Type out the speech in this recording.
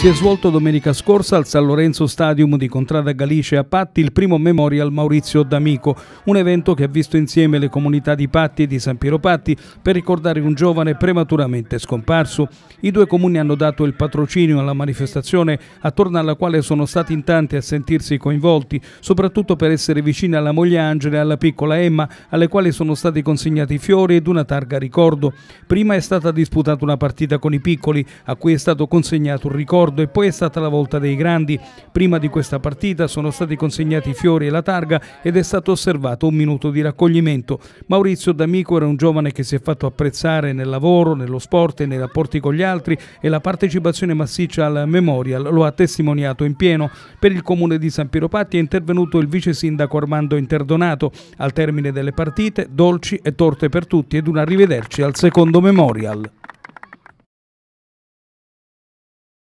Si è svolto domenica scorsa al San Lorenzo Stadium di Contrada Galice a Patti il primo Memorial Maurizio D'Amico, un evento che ha visto insieme le comunità di Patti e di San Piero Patti per ricordare un giovane prematuramente scomparso. I due comuni hanno dato il patrocinio alla manifestazione attorno alla quale sono stati in tanti a sentirsi coinvolti, soprattutto per essere vicini alla moglie Angela e alla piccola Emma, alle quali sono stati consegnati fiori ed una targa ricordo. Prima è stata disputata una partita con i piccoli, a cui è stato consegnato un ricordo ricordo e poi è stata la volta dei grandi. Prima di questa partita sono stati consegnati i fiori e la targa ed è stato osservato un minuto di raccoglimento. Maurizio D'Amico era un giovane che si è fatto apprezzare nel lavoro, nello sport e nei rapporti con gli altri e la partecipazione massiccia al Memorial lo ha testimoniato in pieno. Per il comune di San Piero Patti è intervenuto il vice sindaco Armando Interdonato. Al termine delle partite, dolci e torte per tutti ed un arrivederci al secondo Memorial.